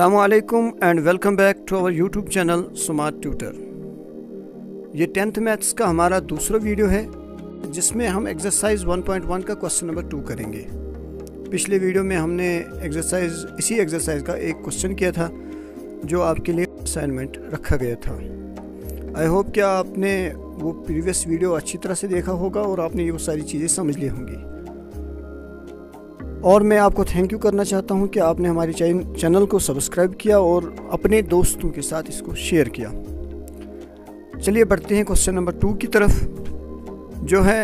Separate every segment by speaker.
Speaker 1: असलकम and welcome back to our YouTube channel smart tutor ये tenth maths का हमारा दूसरा वीडियो है जिसमें हम एक्सरसाइज 1.1 का क्वेश्चन नंबर टू करेंगे पिछले वीडियो में हमने एक्सरसाइज इसी एक्सरसाइज का एक क्वेश्चन किया था जो आपके लिए असाइनमेंट रखा गया था आई होप क्या आपने वो प्रीवियस वीडियो अच्छी तरह से देखा होगा और आपने ये सारी चीज़ें समझ ली होंगी और मैं आपको थैंक यू करना चाहता हूँ कि आपने हमारे चैनल को सब्सक्राइब किया और अपने दोस्तों के साथ इसको शेयर किया चलिए बढ़ते हैं क्वेश्चन नंबर टू की तरफ जो है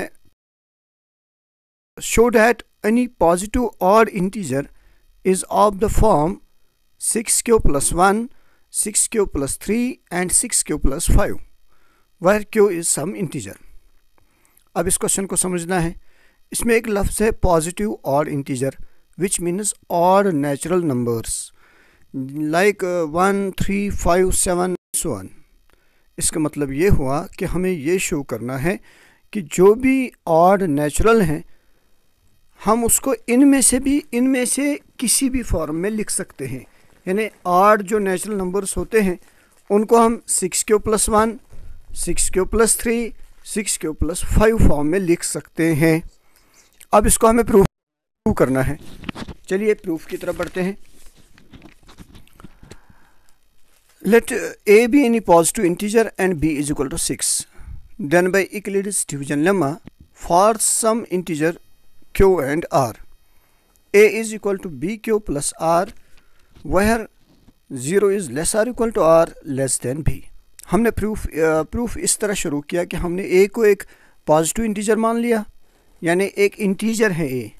Speaker 1: show that any positive odd integer is of the form six q plus one six cube plus 3 and six cube plus 5 वह क्यू इज सम इंटीजर अब इस क्वेश्चन को समझना है इसमें एक लफ्ज़ है positive odd integer which means odd natural numbers like one three five seven so one इसका मतलब ये हुआ कि हमें ये शो करना है कि जो भी और नेचुरल हैं हम उसको इनमें से भी इनमें से किसी भी फॉर्म में लिख सकते हैं यानी आठ जो नेचुरल नंबर्स होते हैं उनको हम six q plus one six q plus three six q plus five form में लिख सकते हैं अब इसको हमें प्रूफ करना है चलिए प्रूफ की तरफ बढ़ते हैं let a be any positive integer and b is equal to six then by Euclid's division lemma for some integer q and r a is equal to b q plus r where zero is less or equal to r less than b हमने proof proof इस तरह शुरू किया कि हमने ए को एक positive integer मान लिया यानी एक इंटीजर है ए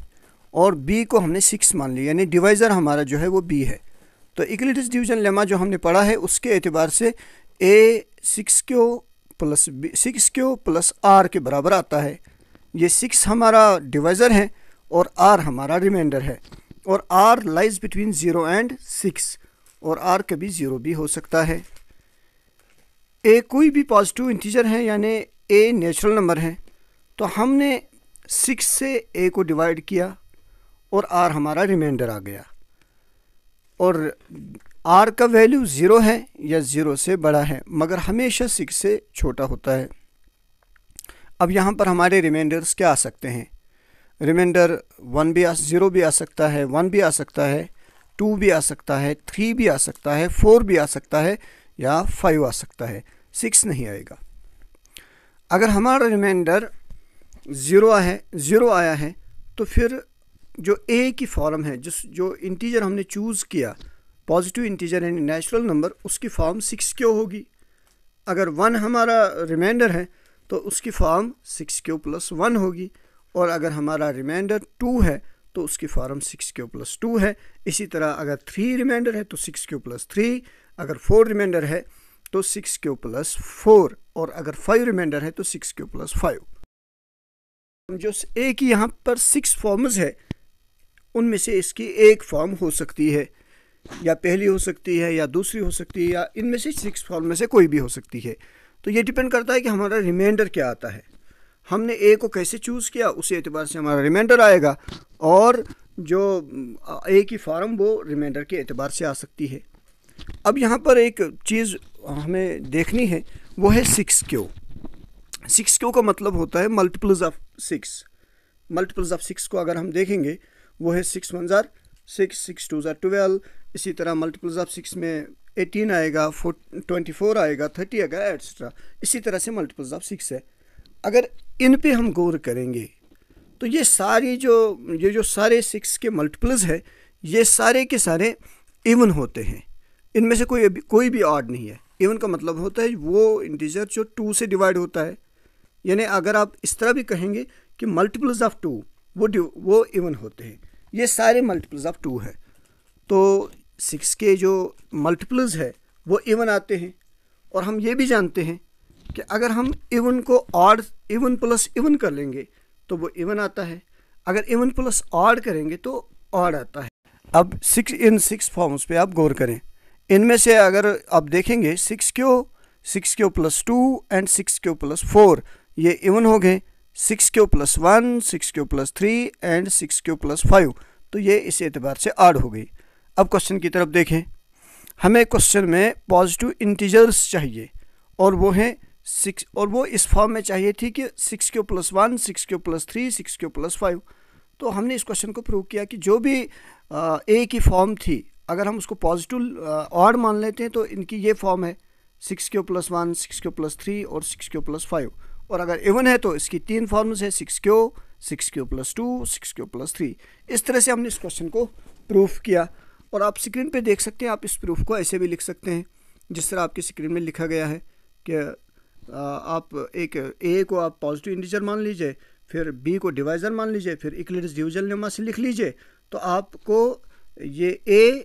Speaker 1: और बी को हमने सिक्स मान लिया यानी डिवाइज़र हमारा जो है वो बी है तो इक्लिटिस डिवीजन लेमा जो हमने पढ़ा है उसके एतबार से a six q plus b six q plus r के बराबर आता है ये सिक्स हमारा डिवाइज़र है और आर हमारा रिमाइंडर है और r lies between zero and six और आर कभी ज़ीरो भी हो सकता है ए कोई भी पॉजिटिव इंटीजर है यानी ए नेचुरल नंबर है तो हमने सिक्स से ए को डिवाइड किया और आर हमारा रिमाइंडर आ गया और आर का वैल्यू ज़ीरो है या ज़ीरो से बड़ा है मगर हमेशा सिक्स से छोटा होता है अब यहाँ पर हमारे रिमाइंडर्स क्या आ सकते हैं रिमाइंडर वन भी आ ज़ीरो भी आ सकता है वन भी आ सकता है टू भी आ सकता है थ्री भी आ सकता है फोर भी आ सकता है या फाइव आ सकता है सिक्स नहीं आएगा अगर हमारा रिमाइंडर ज़ीरो है ज़ीरो आया है तो फिर जो ए की फॉर्म है जिस जो इंटीजर हमने चूज़ किया पॉजिटिव इंटीजर यानी नेचुरल नंबर उसकी फॉर्म सिक्स क्यों होगी अगर वन हमारा रिमाइंडर है तो उसकी form six q plus one होगी और अगर हमारा रिमाइंडर टू है तो उसकी form six q plus two है इसी तरह अगर थ्री रिमाइंडर है तो सिक्स क्यू प्लस थ्री अगर फोर रिमाइंडर है तो सिक्स क्यू प्लस फोर और अगर फाइव रिमाइंडर है तो सिक्स क्यू प्लस फाइव जो एक ही यहाँ पर सिक्स फॉर्म्स है उनमें से इसकी एक फॉर्म हो सकती है या पहली हो सकती है या दूसरी हो सकती है या इनमें से सिक्स फॉर्म में से कोई भी हो सकती है तो ये डिपेंड करता है कि हमारा रिमाइंडर क्या आता है हमने ए को कैसे चूज़ किया उसी एतबार से हमारा रिमाइंडर आएगा और जो ए की फार्म वो रिमाइंडर के एतबार से आ सकती है अब यहाँ पर एक चीज़ हमें देखनी है वो है सिक्स क्यू सिक्स क्यू का मतलब होता है multiples of six multiples of six को अगर हम देखेंगे वो है सिक्स वन ज़ार सिक्स सिक्स टू ज़ार ट्वेल्व इसी तरह मल्टीपल्स ऑफ सिक्स में एटीन आएगा फोर ट्वेंटी फोर आएगा थर्टी आएगा एट्सट्रा इसी तरह से मल्टीपल्स ऑफ सिक्स है अगर इन पे हम गौर करेंगे तो ये सारी जो ये जो सारे सिक्स के मल्टीपल्स है ये सारे के सारे इवन होते हैं इनमें से कोई कोई भी ऑड नहीं है इवन का मतलब होता है वो इंटीजर जो टू से डिवाइड होता है यानी अगर आप इस तरह भी कहेंगे कि मल्टीपल्स ऑफ टू वो वो इवन होते हैं ये सारे मल्टीपल्स ऑफ टू है तो सिक्स के जो मल्टीपल्स है वो इवन आते हैं और हम ये भी जानते हैं कि अगर हम इवन को ऑड इवन प्लस इवन कर लेंगे तो वो इवन आता है अगर इवन प्लस ऑड करेंगे तो ऑड आता है अब सिक्स इन सिक्स फॉर्म्स पे आप गौर करें इनमें से अगर आप देखेंगे six q six q plus two and six q plus four ये इवन हो गए six q plus one six q plus three and six q plus five तो ये इस एतबार से आड हो गई अब क्वेश्चन की तरफ देखें हमें क्वेश्चन में पॉजिटिव इंटीजर्स चाहिए और वो हैं सिक्स और वो इस फॉर्म में चाहिए थी कि six q plus one six q plus three six q plus five तो हमने इस क्वेश्चन को प्रूव किया कि जो भी ए की फॉर्म थी अगर हम उसको पॉजिटिव और मान लेते हैं तो इनकी ये फॉर्म है six q plus one six q plus three और सिक्स क्यू प्लस फाइव और अगर इवन है तो इसकी तीन फॉर्म्स है six q six q plus two six q plus three इस तरह से हमने इस क्वेश्चन को प्रूफ किया और आप स्क्रीन पे देख सकते हैं आप इस प्रूफ को ऐसे भी लिख सकते हैं जिस तरह आपकी स्क्रीन में लिखा गया है कि आप एक ए को आप पॉजिटिव इंटीजर मान लीजिए फिर बी को डिवाइज़र मान लीजिए फिर इक्लियस डिविजन नियम से लिख लीजिए तो आपको ये a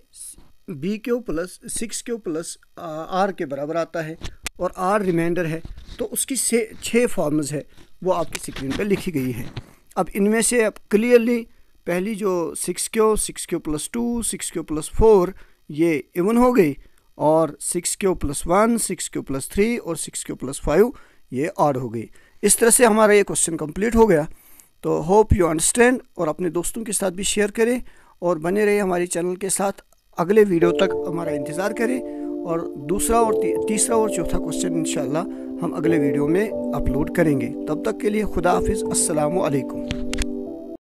Speaker 1: b q plus six q plus r के बराबर आता है और आर रिमाइंडर है तो उसकी से छः फॉर्म्स है वो आपकी स्क्रीन पर लिखी गई है अब इनमें से अब क्लियरली पहली जो six q six q plus two six q plus four ये इवन हो गई और six q plus one six q plus three और सिक्स क्यू प्लस फाइव ये ऑड हो गई इस तरह से हमारा ये क्वेश्चन कंप्लीट हो गया तो होप यू अंडरस्टैंड और अपने दोस्तों के साथ भी शेयर करें और बने रहे हमारे चैनल के साथ अगले वीडियो तक हमारा इंतज़ार करें और दूसरा और तीसरा और चौथा क्वेश्चन इंशाल्लाह हम अगले वीडियो में अपलोड करेंगे तब तक के लिए खुदा हाफिज़ असलकम